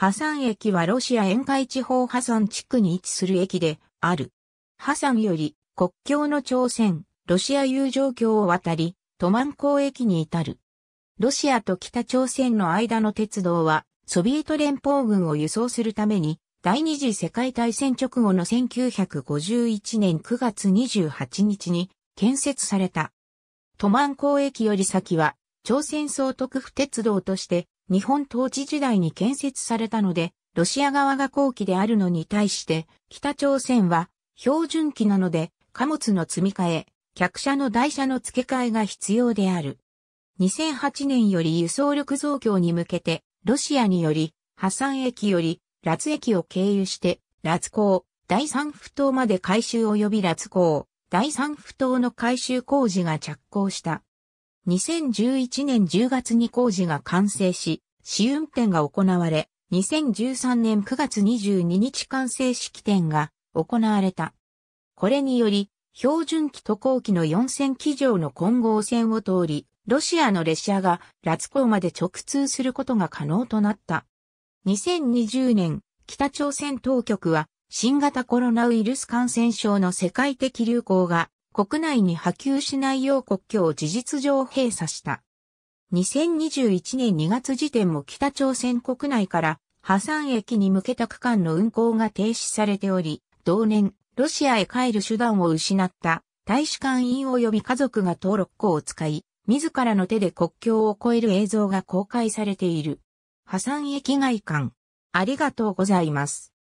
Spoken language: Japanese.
ハサン駅はロシア沿海地方ハサン地区に位置する駅である。ハサンより国境の朝鮮、ロシア友情橋を渡り、トマン港駅に至る。ロシアと北朝鮮の間の鉄道は、ソビエト連邦軍を輸送するために、第二次世界大戦直後の1951年9月28日に建設された。トマン港駅より先は、朝鮮総督府鉄道として日本統治時代に建設されたので、ロシア側が後期であるのに対して、北朝鮮は標準機なので、貨物の積み替え、客車の台車の付け替えが必要である。2008年より輸送力増強に向けて、ロシアにより、破産駅より、ラツ駅を経由して、ラツ港、第三不島まで改修及びラツ港、第三不島の改修工事が着工した。2011年10月に工事が完成し、試運転が行われ、2013年9月22日完成式典が行われた。これにより、標準機渡航期の4000機上の混合線を通り、ロシアの列車がラツ港まで直通することが可能となった。2020年、北朝鮮当局は新型コロナウイルス感染症の世界的流行が国内に波及しないよう国境を事実上閉鎖した。2021年2月時点も北朝鮮国内から破産駅に向けた区間の運行が停止されており、同年、ロシアへ帰る手段を失った大使館員及び家族が登録校を使い、自らの手で国境を越える映像が公開されている。破産駅外観。ありがとうございます。